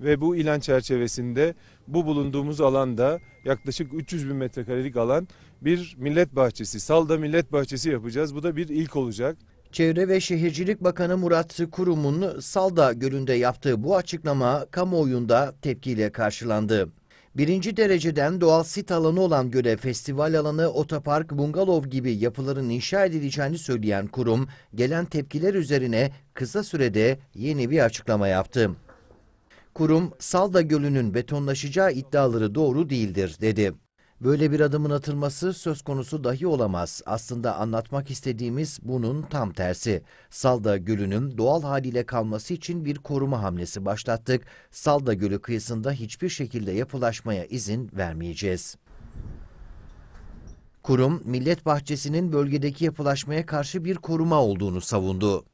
Ve bu ilan çerçevesinde bu bulunduğumuz alanda yaklaşık 300 bin metrekarelik alan bir millet bahçesi, Salda Millet Bahçesi yapacağız. Bu da bir ilk olacak. Çevre ve Şehircilik Bakanı Murat Kurum'un Salda Gölü'nde yaptığı bu açıklama kamuoyunda tepkiyle karşılandı. Birinci dereceden doğal sit alanı olan göle festival alanı, otopark, bungalov gibi yapıların inşa edileceğini söyleyen kurum, gelen tepkiler üzerine kısa sürede yeni bir açıklama yaptı. Kurum Salda Gölü'nün betonlaşacağı iddiaları doğru değildir dedi. Böyle bir adımın atılması söz konusu dahi olamaz. Aslında anlatmak istediğimiz bunun tam tersi. Salda Gölü'nün doğal haliyle kalması için bir koruma hamlesi başlattık. Salda Gölü kıyısında hiçbir şekilde yapılaşmaya izin vermeyeceğiz. Kurum, millet bahçesinin bölgedeki yapılaşmaya karşı bir koruma olduğunu savundu.